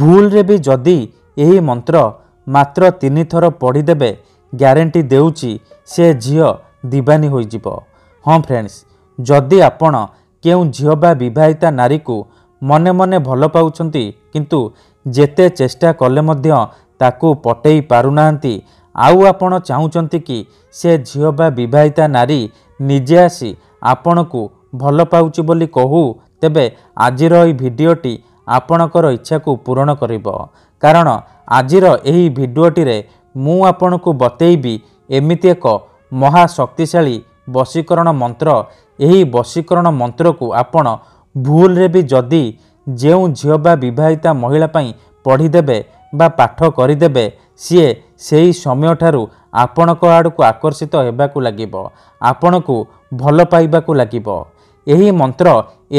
ଭୁଲରେ ବି ଯଦି ଏହି ମନ୍ତ୍ର ମାତ୍ର ତିନିଥର ପଢ଼ିଦେବେ ଗ୍ୟାରେଣ୍ଟି ଦେଉଛି ସେ ଝିଅ ଦିବାନୀ ହୋଇଯିବ ହଁ ଫ୍ରେଣ୍ଡସ୍ ଯଦି ଆପଣ କେଉଁ ଝିଅ ବା ବିବାହିତା ନାରୀକୁ ମନେ ମନେ ଭଲ ପାଉଛନ୍ତି କିନ୍ତୁ ଯେତେ ଚେଷ୍ଟା କଲେ ମଧ୍ୟ ତାକୁ ପଟେଇ ପାରୁନାହାନ୍ତି ଆଉ ଆପଣ ଚାହୁଁଛନ୍ତି କି ସେ ଝିଅ ବା ବିବାହିତା ନାରୀ ନିଜେ ଆସି ଆପଣଙ୍କୁ ଭଲ ପାଉଛି ବୋଲି କହୁ ତେବେ ଆଜିର ଏହି ଭିଡ଼ିଓଟି ଆପଣଙ୍କର ଇଚ୍ଛାକୁ ପୂରଣ କରିବ କାରଣ ଆଜିର ଏହି ଭିଡ଼ିଓଟିରେ ମୁଁ ଆପଣଙ୍କୁ ବତେଇବି ଏମିତି ଏକ ମହାଶକ୍ତିଶାଳୀ ବଶୀକରଣ ମନ୍ତ୍ର ଏହି ବଶୀକରଣ ମନ୍ତ୍ରକୁ ଆପଣ ଭୁଲରେ ବି ଯଦି ଯେଉଁ ଝିଅ ବା ବିବାହିତା ମହିଳା ପାଇଁ ପଢ଼ିଦେବେ ବା ପାଠ କରିଦେବେ ସିଏ ସେହି ସମୟଠାରୁ ଆପଣଙ୍କ ଆଡ଼କୁ ଆକର୍ଷିତ ହେବାକୁ ଲାଗିବ ଆପଣଙ୍କୁ ଭଲ ପାଇବାକୁ ଲାଗିବ ଏହି ମନ୍ତ୍ର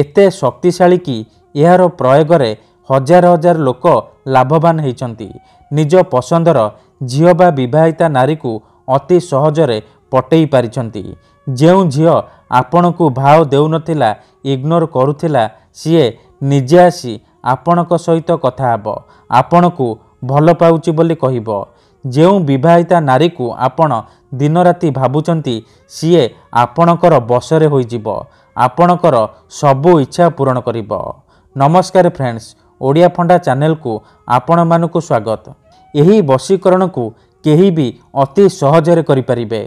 ଏତେ ଶକ୍ତିଶାଳୀ କି ଏହାର ପ୍ରୟୋଗରେ ହଜାର ହଜାର ଲୋକ ଲାଭବାନ ହୋଇଛନ୍ତି ନିଜ ପସନ୍ଦର ଝିଅ ବା ବିବାହିତା ନାରୀକୁ ଅତି ସହଜରେ ପଟେଇ ପାରିଛନ୍ତି ଯେଉଁ ଝିଅ ଆପଣଙ୍କୁ ଭାଓ ଦେଉନଥିଲା ଇଗ୍ନୋର କରୁଥିଲା ସିଏ ନିଜେ ଆସି ଆପଣଙ୍କ ସହିତ କଥା ହେବ ଆପଣଙ୍କୁ ଭଲ ପାଉଛି ବୋଲି କହିବ ଯେଉଁ ବିବାହିତା ନାରୀକୁ ଆପଣ ଦିନରାତି ଭାବୁଛନ୍ତି ସିଏ ଆପଣଙ୍କର ବସରେ ହୋଇଯିବ ଆପଣଙ୍କର ସବୁ ଇଚ୍ଛା ପୂରଣ କରିବ ନମସ୍କାର ଫ୍ରେଣ୍ଡସ୍ ଓଡ଼ିଆ ଫଣ୍ଡା ଚ୍ୟାନେଲକୁ ଆପଣମାନଙ୍କୁ ସ୍ୱାଗତ ଏହି ବଶୀକରଣକୁ କେହି ବି ଅତି ସହଜରେ କରିପାରିବେ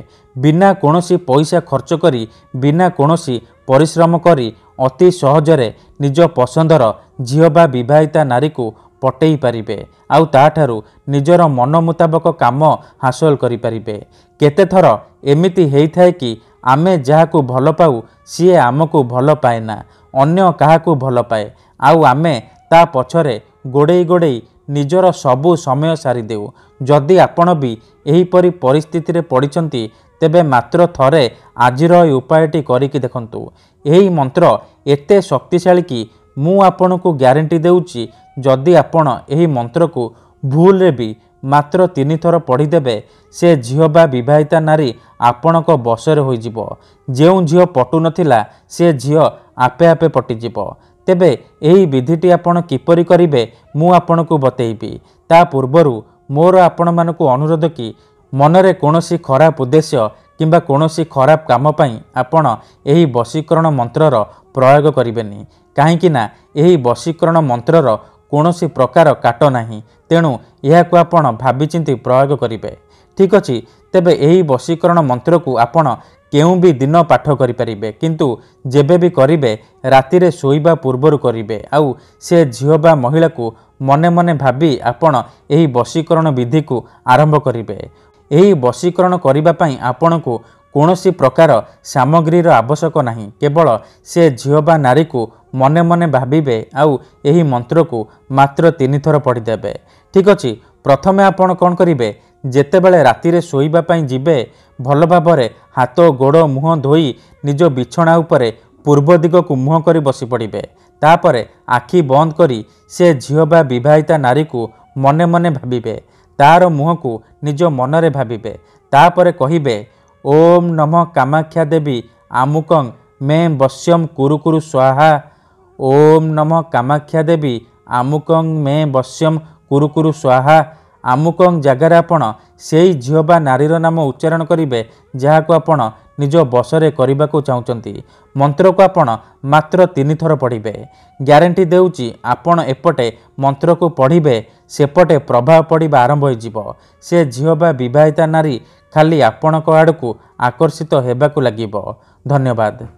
ବିନା କୌଣସି ପଇସା ଖର୍ଚ୍ଚ କରି ବିନା କୌଣସି ପରିଶ୍ରମ କରି ଅତି ସହଜରେ ନିଜ ପସନ୍ଦର ଝିଅ ବା ବିବାହିତା ନାରୀକୁ ପଟେଇ ପାରିବେ ଆଉ ତାଠାରୁ ନିଜର ମନ ମୁତାବକ କାମ ହାସଲ କରିପାରିବେ କେତେଥର ଏମିତି ହେଇଥାଏ କି ଆମେ ଯାହାକୁ ଭଲ ପାଉ ସିଏ ଆମକୁ ଭଲ ପାଏନା ଅନ୍ୟ କାହାକୁ ଭଲ ପାଏ ଆଉ ଆମେ ତା ପଛରେ ଗୋଡ଼େଇ ଗୋଡ଼େଇ ନିଜର ସବୁ ସମୟ ସାରିଦେଉ ଯଦି ଆପଣ ବି ଏହିପରି ପରିସ୍ଥିତିରେ ପଡ଼ିଛନ୍ତି ତେବେ ମାତ୍ର ଥରେ ଆଜିର ଏହି ଉପାୟଟି କରିକି ଦେଖନ୍ତୁ ଏହି ମନ୍ତ୍ର ଏତେ ଶକ୍ତିଶାଳୀ କି ମୁଁ ଆପଣଙ୍କୁ ଗ୍ୟାରେଣ୍ଟି ଦେଉଛି ଯଦି ଆପଣ ଏହି ମନ୍ତ୍ରକୁ ଭୁଲରେ ବି ମାତ୍ର ତିନିଥର ପଢ଼ିଦେବେ ସେ ଝିଅ ବା ବିବାହିତା ନାରୀ ଆପଣଙ୍କ ବଶରେ ହୋଇଯିବ ଯେଉଁ ଝିଅ ପଟୁନଥିଲା ସେ ଝିଅ ଆପେ ଆପେ ପଟିଯିବ ତେବେ ଏହି ବିଧିଟି ଆପଣ କିପରି କରିବେ ମୁଁ ଆପଣଙ୍କୁ ବତେଇବି ତା ପୂର୍ବରୁ ମୋର ଆପଣମାନଙ୍କୁ ଅନୁରୋଧ କି ମନରେ କୌଣସି ଖରାପ ଉଦ୍ଦେଶ୍ୟ କିମ୍ବା କୌଣସି ଖରାପ କାମ ପାଇଁ ଆପଣ ଏହି ବଶୀକରଣ ମନ୍ତ୍ରର ପ୍ରୟୋଗ କରିବେନି କାହିଁକି ନା ଏହି ବଶୀକରଣ ମନ୍ତ୍ରର କୌଣସି ପ୍ରକାର କାଟ ନାହିଁ ତେଣୁ ଏହାକୁ ଆପଣ ଭାବିଚିନ୍ତି ପ୍ରୟୋଗ କରିବେ ଠିକ୍ ଅଛି ତେବେ ଏହି ବଶୀକରଣ ମନ୍ତ୍ରକୁ ଆପଣ କେଉଁ ବି ଦିନ ପାଠ କରିପାରିବେ କିନ୍ତୁ ଯେବେ ବି କରିବେ ରାତିରେ ଶୋଇବା ପୂର୍ବରୁ କରିବେ ଆଉ ସେ ଝିଅ ବା ମହିଳାକୁ ମନେ ମନେ ଭାବି ଆପଣ ଏହି ବଶୀକରଣ ବିଧିକୁ ଆରମ୍ଭ କରିବେ ଏହି ବଶୀକରଣ କରିବା ପାଇଁ ଆପଣଙ୍କୁ କୌଣସି ପ୍ରକାର ସାମଗ୍ରୀର ଆବଶ୍ୟକ ନାହିଁ କେବଳ ସେ ଝିଅ ବା ନାରୀକୁ ମନେ ମନେ ଭାବିବେ ଆଉ ଏହି ମନ୍ତ୍ରକୁ ମାତ୍ର ତିନିଥର ପଢ଼ିଦେବେ ଠିକ୍ ଅଛି ପ୍ରଥମେ ଆପଣ କ'ଣ କରିବେ ଯେତେବେଳେ ରାତିରେ ଶୋଇବା ପାଇଁ ଯିବେ ଭଲ ଭାବରେ ହାତ ଗୋଡ଼ ମୁହଁ ଧୋଇ ନିଜ ବିଛଣା ଉପରେ ପୂର୍ବ ଦିଗକୁ ମୁହଁ କରି ବସିପଡ଼ିବେ ତାପରେ ଆଖି ବନ୍ଦ କରି ସେ ଝିଅ ବା ବିବାହିତା ନାରୀକୁ ମନେ ମନେ ଭାବିବେ ତାର ମୁହଁକୁ ନିଜ ମନରେ ଭାବିବେ ତାପରେ କହିବେ ଓମ୍ ନମ କାମାକ୍ଷା ଦେବୀ ଆମୁକଂ ମେ ବସ୍ୟମ କୁରୁକୁରୁ ସ୍ୱାହା ଓମ୍ ନମ କାମାକ୍ଷା ଦେବୀ ଆମୁକଂ ମେ ବସ୍ୟମ କୁରୁକୁରୁ ସ୍ୱାହା ଆମୁକଂ ଜାଗାରେ ଆପଣ ସେହି ଝିଅ ବା ନାରୀର ନାମ ଉଚ୍ଚାରଣ କରିବେ ଯାହାକୁ ଆପଣ ନିଜ ବସରେ କରିବାକୁ ଚାହୁଁଛନ୍ତି ମନ୍ତ୍ରକୁ ଆପଣ ମାତ୍ର ତିନି ଥର ପଢ଼ିବେ ଗ୍ୟାରେଣ୍ଟି ଦେଉଛି ଆପଣ ଏପଟେ ମନ୍ତ୍ରକୁ ପଢ଼ିବେ ସେପଟେ ପ୍ରଭାବ ପଡ଼ିବା ଆରମ୍ଭ ହୋଇଯିବ ସେ ଝିଅ ବା ବିବାହିତା ନାରୀ ଖାଲି ଆପଣଙ୍କ ଆଡ଼କୁ ଆକର୍ଷିତ ହେବାକୁ ଲାଗିବ ଧନ୍ୟବାଦ